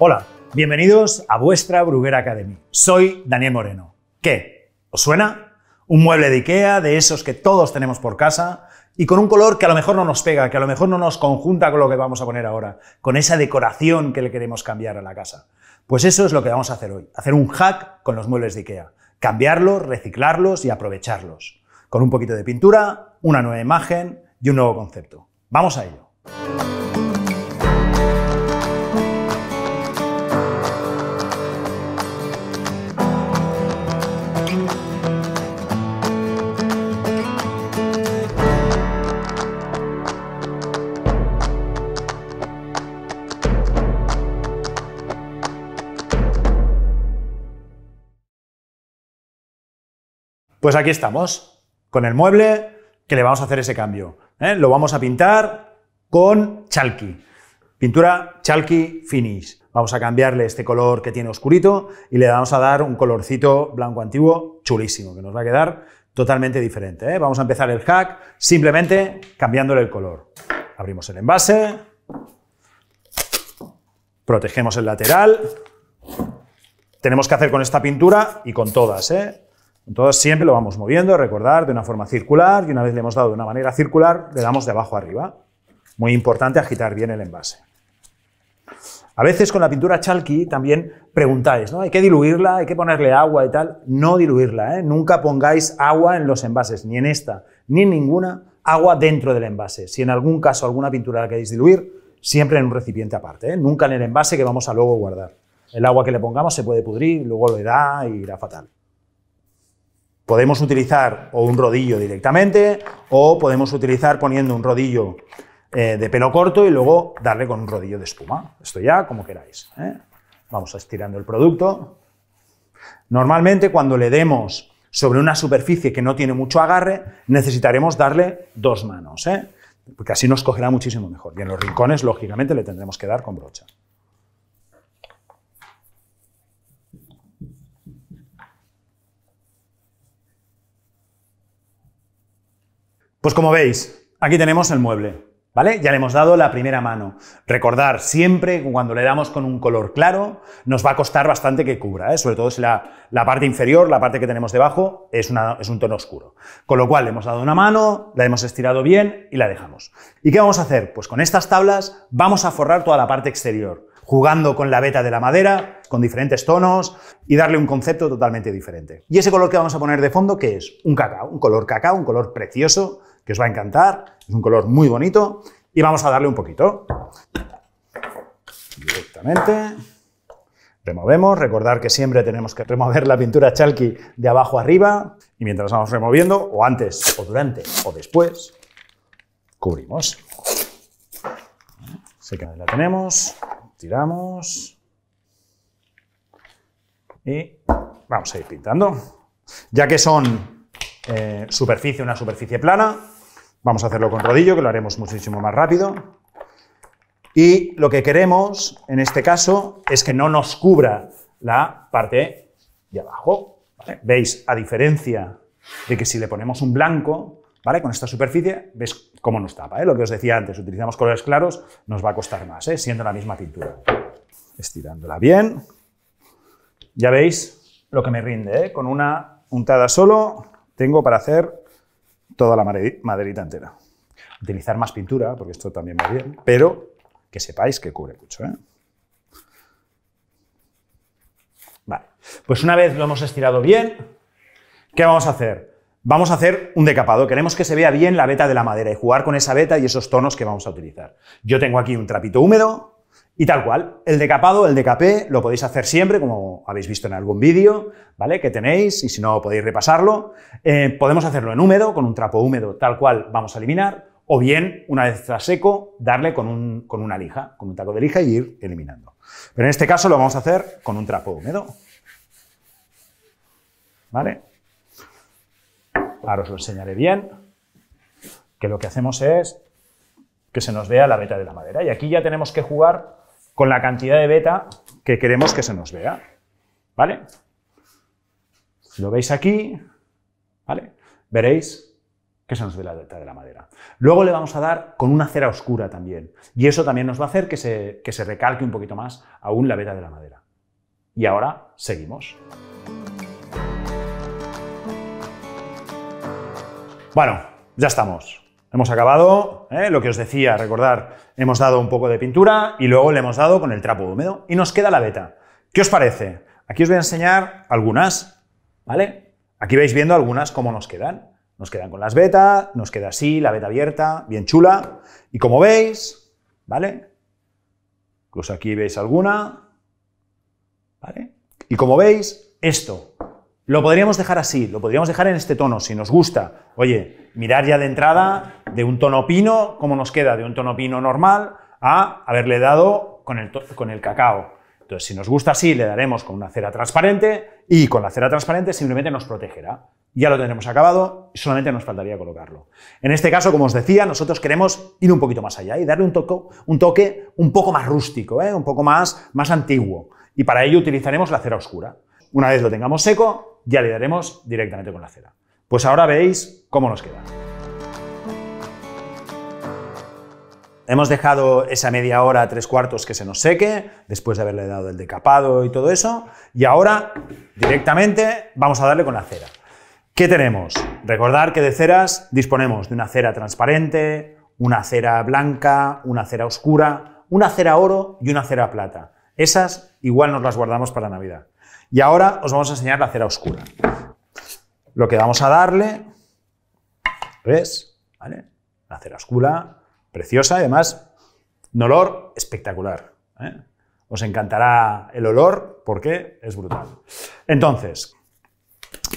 Hola, bienvenidos a vuestra Bruguera Academy. Soy Daniel Moreno. ¿Qué? ¿Os suena? Un mueble de Ikea, de esos que todos tenemos por casa, y con un color que a lo mejor no nos pega, que a lo mejor no nos conjunta con lo que vamos a poner ahora, con esa decoración que le queremos cambiar a la casa. Pues eso es lo que vamos a hacer hoy, hacer un hack con los muebles de Ikea, cambiarlos, reciclarlos y aprovecharlos, con un poquito de pintura, una nueva imagen y un nuevo concepto. Vamos a ello. Pues aquí estamos, con el mueble que le vamos a hacer ese cambio. ¿eh? Lo vamos a pintar con chalky, pintura chalky finish. Vamos a cambiarle este color que tiene oscurito y le vamos a dar un colorcito blanco antiguo chulísimo, que nos va a quedar totalmente diferente. ¿eh? Vamos a empezar el hack simplemente cambiándole el color. Abrimos el envase, protegemos el lateral. Tenemos que hacer con esta pintura y con todas, ¿eh? Entonces siempre lo vamos moviendo, recordar, de una forma circular y una vez le hemos dado de una manera circular, le damos de abajo arriba. Muy importante agitar bien el envase. A veces con la pintura chalky también preguntáis, ¿no? Hay que diluirla, hay que ponerle agua y tal. No diluirla, ¿eh? Nunca pongáis agua en los envases, ni en esta, ni en ninguna, agua dentro del envase. Si en algún caso alguna pintura la queréis diluir, siempre en un recipiente aparte, ¿eh? nunca en el envase que vamos a luego guardar. El agua que le pongamos se puede pudrir, luego lo da y irá fatal. Podemos utilizar o un rodillo directamente o podemos utilizar poniendo un rodillo eh, de pelo corto y luego darle con un rodillo de espuma. Esto ya como queráis. ¿eh? Vamos estirando el producto. Normalmente cuando le demos sobre una superficie que no tiene mucho agarre, necesitaremos darle dos manos, ¿eh? porque así nos cogerá muchísimo mejor. Y en los rincones, lógicamente, le tendremos que dar con brocha. Pues como veis, aquí tenemos el mueble, ¿vale? Ya le hemos dado la primera mano. Recordar siempre cuando le damos con un color claro, nos va a costar bastante que cubra, ¿eh? sobre todo si la, parte inferior, la parte que tenemos debajo, es, un tono oscuro. Con lo cual le hemos dado una mano, la hemos estirado bien y la dejamos. ¿Y qué vamos a hacer? Pues con estas tablas vamos a forrar toda la parte exterior, jugando con la veta de la madera, con diferentes tonos y darle un concepto totalmente diferente. ¿Y ese color que vamos a poner de fondo qué es? Un cacao, un color cacao, un color precioso que os va a encantar, es un color muy bonito, y vamos a darle un poquito. Directamente. Removemos, recordar que siempre tenemos que remover la pintura chalky de abajo arriba, y mientras vamos removiendo, o antes, o durante, o después, cubrimos. Seca la tenemos, tiramos, y vamos a ir pintando. Ya que son eh, superficie, una superficie plana, Vamos a hacerlo con rodillo, que lo haremos muchísimo más rápido. Y lo que queremos, en este caso, es que no nos cubra la parte de abajo. ¿Veis? A diferencia de que si le ponemos un blanco, ¿vale? Con esta superficie, ves cómo nos tapa, ¿eh? Lo que os decía antes, utilizamos colores claros, nos va a costar más, ¿eh? Siendo la misma pintura. Estirándola bien. Ya veis lo que me rinde, ¿eh? Con una untada solo tengo para hacer toda la maderita entera. Utilizar más pintura, porque esto también va bien, pero que sepáis que cubre mucho. ¿eh? Vale, pues una vez lo hemos estirado bien, ¿qué vamos a hacer? Vamos a hacer un decapado. Queremos que se vea bien la veta de la madera y jugar con esa veta y esos tonos que vamos a utilizar. Yo tengo aquí un trapito húmedo, y tal cual, el decapado, el decapé, lo podéis hacer siempre, como habéis visto en algún vídeo, ¿vale? Que tenéis, y si no podéis repasarlo. Eh, podemos hacerlo en húmedo, con un trapo húmedo tal cual vamos a eliminar, o bien, una vez está seco, darle con, un, con una lija, con un taco de lija y ir eliminando. Pero en este caso lo vamos a hacer con un trapo húmedo. ¿Vale? Ahora os lo enseñaré bien, que lo que hacemos es que se nos vea la beta de la madera. Y aquí ya tenemos que jugar con la cantidad de beta que queremos que se nos vea. ¿Vale? lo veis aquí, ¿vale? Veréis que se nos ve la beta de la madera. Luego le vamos a dar con una cera oscura también. Y eso también nos va a hacer que se, que se recalque un poquito más aún la beta de la madera. Y ahora seguimos. Bueno, ya estamos. Hemos acabado, ¿eh? lo que os decía, recordar, hemos dado un poco de pintura y luego le hemos dado con el trapo húmedo y nos queda la beta. ¿Qué os parece? Aquí os voy a enseñar algunas, ¿vale? Aquí vais viendo algunas cómo nos quedan. Nos quedan con las betas, nos queda así, la beta abierta, bien chula. Y como veis, ¿vale? Pues aquí veis alguna, ¿vale? Y como veis, esto lo podríamos dejar así, lo podríamos dejar en este tono, si nos gusta. Oye, mirar ya de entrada de un tono pino, cómo nos queda de un tono pino normal a haberle dado con el, con el cacao. Entonces, si nos gusta así, le daremos con una cera transparente y con la cera transparente simplemente nos protegerá. Ya lo tendremos acabado, solamente nos faltaría colocarlo. En este caso, como os decía, nosotros queremos ir un poquito más allá y darle un, toco, un toque un poco más rústico, ¿eh? un poco más, más antiguo. Y para ello utilizaremos la cera oscura. Una vez lo tengamos seco, ya le daremos directamente con la cera. Pues ahora veis cómo nos queda. Hemos dejado esa media hora, tres cuartos que se nos seque, después de haberle dado el decapado y todo eso. Y ahora, directamente, vamos a darle con la cera. ¿Qué tenemos? Recordar que de ceras disponemos de una cera transparente, una cera blanca, una cera oscura, una cera oro y una cera plata. Esas igual nos las guardamos para Navidad. Y ahora os vamos a enseñar la cera oscura. Lo que vamos a darle es, ¿vale? cera oscura, preciosa, además, un olor espectacular. ¿eh? Os encantará el olor porque es brutal. Entonces,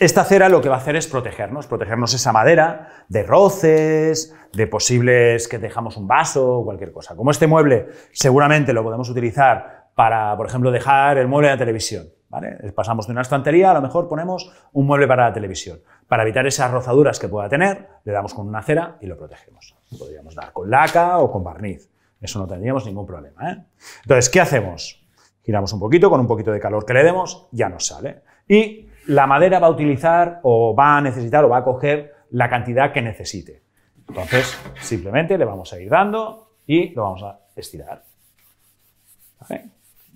esta cera lo que va a hacer es protegernos, protegernos esa madera de roces, de posibles que dejamos un vaso o cualquier cosa. Como este mueble seguramente lo podemos utilizar para, por ejemplo, dejar el mueble de la televisión. ¿vale? Pasamos de una estantería, a lo mejor ponemos un mueble para la televisión. Para evitar esas rozaduras que pueda tener, le damos con una cera y lo protegemos. Podríamos dar con laca o con barniz. Eso no tendríamos ningún problema. ¿eh? Entonces, ¿qué hacemos? Giramos un poquito, con un poquito de calor que le demos, ya nos sale. Y la madera va a utilizar o va a necesitar o va a coger la cantidad que necesite. Entonces, simplemente le vamos a ir dando y lo vamos a estirar.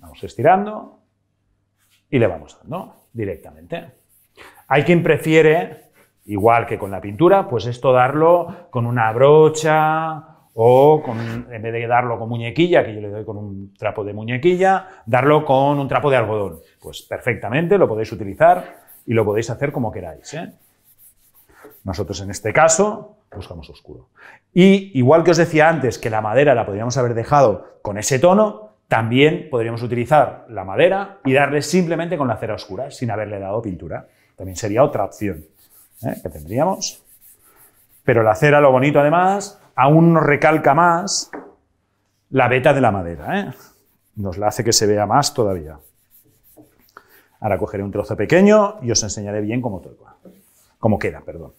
Vamos estirando y le vamos dando directamente. Hay quien prefiere, igual que con la pintura, pues esto darlo con una brocha o con, en vez de darlo con muñequilla, que yo le doy con un trapo de muñequilla, darlo con un trapo de algodón. Pues perfectamente lo podéis utilizar y lo podéis hacer como queráis. ¿eh? Nosotros en este caso buscamos oscuro. Y igual que os decía antes que la madera la podríamos haber dejado con ese tono, también podríamos utilizar la madera y darle simplemente con la cera oscura, sin haberle dado pintura. También sería otra opción ¿eh? que tendríamos. Pero la cera, lo bonito además, aún nos recalca más la veta de la madera. ¿eh? Nos la hace que se vea más todavía. Ahora cogeré un trozo pequeño y os enseñaré bien cómo, toca, cómo queda. Perdón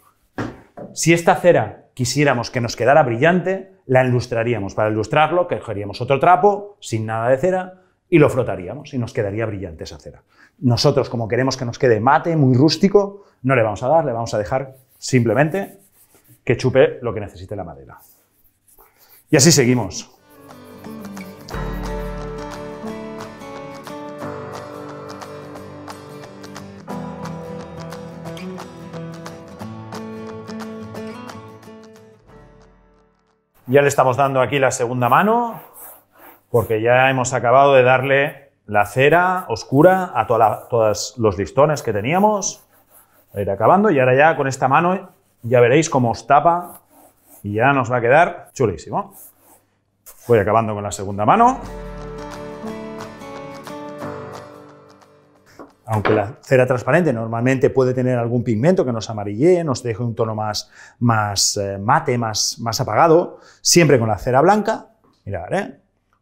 si esta cera quisiéramos que nos quedara brillante, la ilustraríamos. Para ilustrarlo, cogeríamos otro trapo sin nada de cera y lo frotaríamos y nos quedaría brillante esa cera. Nosotros, como queremos que nos quede mate, muy rústico, no le vamos a dar, le vamos a dejar simplemente que chupe lo que necesite la madera. Y así seguimos. Ya le estamos dando aquí la segunda mano, porque ya hemos acabado de darle la cera oscura a todos los listones que teníamos. voy a ir acabando y ahora ya con esta mano ya veréis cómo os tapa y ya nos va a quedar chulísimo. Voy acabando con la segunda mano. aunque la cera transparente normalmente puede tener algún pigmento que nos amarille, nos deje un tono más, más eh, mate, más, más apagado, siempre con la cera blanca, mirad, ¿eh?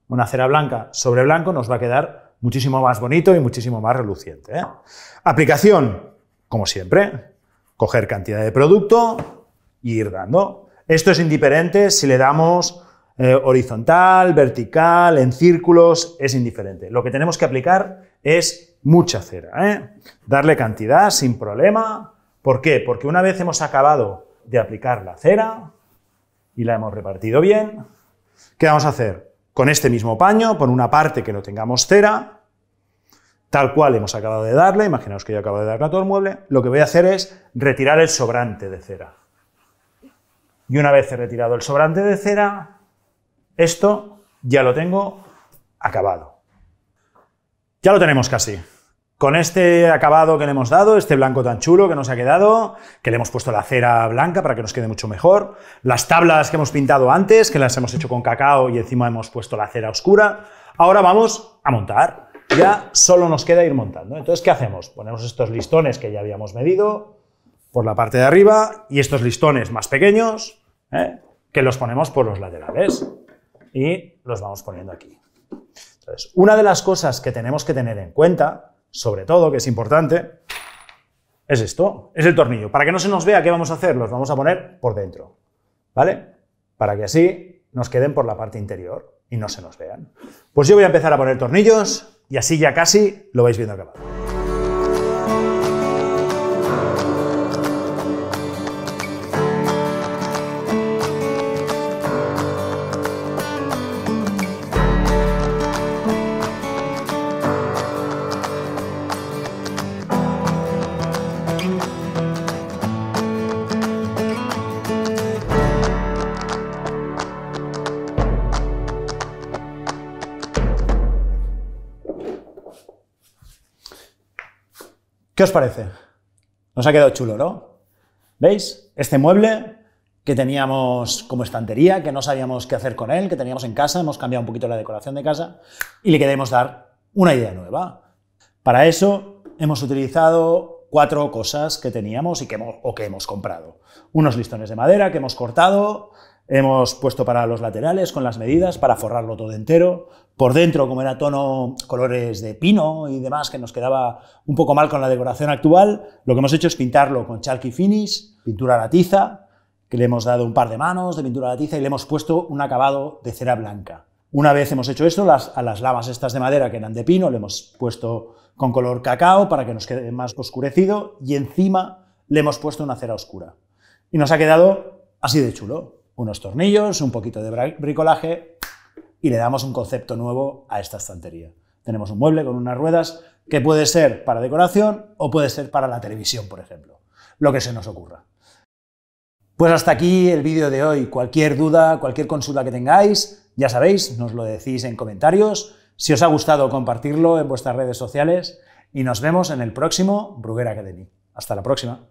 una cera blanca sobre blanco nos va a quedar muchísimo más bonito y muchísimo más reluciente. ¿eh? Aplicación, como siempre, coger cantidad de producto y ir dando. Esto es indiferente si le damos horizontal, vertical, en círculos, es indiferente. Lo que tenemos que aplicar es mucha cera. ¿eh? Darle cantidad sin problema. ¿Por qué? Porque una vez hemos acabado de aplicar la cera y la hemos repartido bien, ¿qué vamos a hacer? Con este mismo paño, por una parte que no tengamos cera, tal cual hemos acabado de darle, imaginaos que yo acabo de darle a todo el mueble, lo que voy a hacer es retirar el sobrante de cera. Y una vez he retirado el sobrante de cera, esto ya lo tengo acabado. Ya lo tenemos casi. Con este acabado que le hemos dado, este blanco tan chulo que nos ha quedado, que le hemos puesto la cera blanca para que nos quede mucho mejor, las tablas que hemos pintado antes, que las hemos hecho con cacao y encima hemos puesto la cera oscura, ahora vamos a montar. Ya solo nos queda ir montando. Entonces, ¿qué hacemos? Ponemos estos listones que ya habíamos medido por la parte de arriba y estos listones más pequeños, ¿eh? que los ponemos por los laterales y los vamos poniendo aquí. Entonces, una de las cosas que tenemos que tener en cuenta sobre todo, que es importante, es esto, es el tornillo. Para que no se nos vea qué vamos a hacer, los vamos a poner por dentro, ¿vale? Para que así nos queden por la parte interior y no se nos vean. Pues yo voy a empezar a poner tornillos y así ya casi lo vais viendo acabado. ¿Qué os parece? Nos ha quedado chulo, ¿no? ¿Veis? Este mueble que teníamos como estantería, que no sabíamos qué hacer con él, que teníamos en casa, hemos cambiado un poquito la decoración de casa y le queremos dar una idea nueva. Para eso hemos utilizado cuatro cosas que teníamos y que o que hemos comprado. Unos listones de madera que hemos cortado, hemos puesto para los laterales con las medidas para forrarlo todo entero. Por dentro, como era tono colores de pino y demás, que nos quedaba un poco mal con la decoración actual, lo que hemos hecho es pintarlo con chalky finish, pintura a la tiza, que le hemos dado un par de manos de pintura a la tiza y le hemos puesto un acabado de cera blanca. Una vez hemos hecho esto, a las lavas estas de madera que eran de pino le hemos puesto con color cacao para que nos quede más oscurecido y encima le hemos puesto una cera oscura. Y nos ha quedado así de chulo. Unos tornillos, un poquito de bricolaje y le damos un concepto nuevo a esta estantería. Tenemos un mueble con unas ruedas que puede ser para decoración o puede ser para la televisión, por ejemplo. Lo que se nos ocurra. Pues hasta aquí el vídeo de hoy. Cualquier duda, cualquier consulta que tengáis, ya sabéis, nos lo decís en comentarios. Si os ha gustado, compartirlo en vuestras redes sociales. Y nos vemos en el próximo Bruguera Academy. Hasta la próxima.